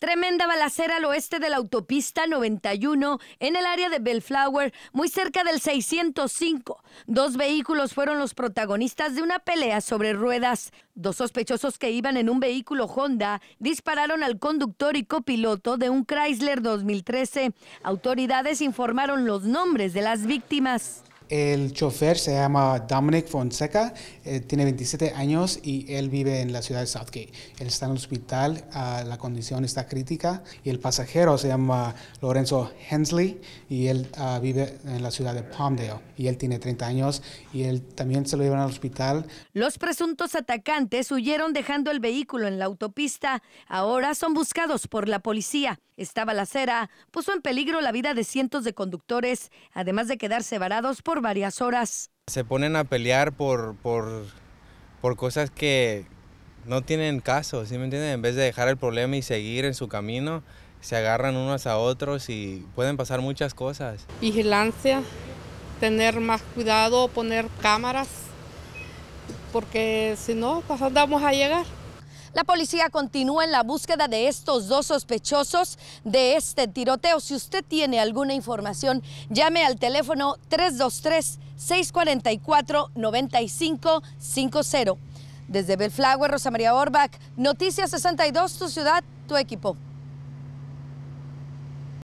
Tremenda balacera al oeste de la autopista 91 en el área de Bellflower, muy cerca del 605. Dos vehículos fueron los protagonistas de una pelea sobre ruedas. Dos sospechosos que iban en un vehículo Honda dispararon al conductor y copiloto de un Chrysler 2013. Autoridades informaron los nombres de las víctimas. El chofer se llama Dominic Fonseca, eh, tiene 27 años y él vive en la ciudad de Southgate. Él está en el hospital, ah, la condición está crítica y el pasajero se llama Lorenzo Hensley y él ah, vive en la ciudad de Palmdale y él tiene 30 años y él también se lo llevan al hospital. Los presuntos atacantes huyeron dejando el vehículo en la autopista. Ahora son buscados por la policía. Estaba la balacera puso en peligro la vida de cientos de conductores, además de quedarse varados por varias horas. Se ponen a pelear por, por, cosas que no tienen caso, ¿sí me entienden? En vez de dejar el problema y seguir en su camino, se agarran unos a otros y pueden pasar muchas cosas. Vigilancia, tener más cuidado, poner cámaras, porque si no, pasamos a llegar. La policía continúa en la búsqueda de estos dos sospechosos de este tiroteo. Si usted tiene alguna información, llame al teléfono 323-644-9550. Desde Belflague. Rosa María Orbach, Noticias 62, tu ciudad, tu equipo.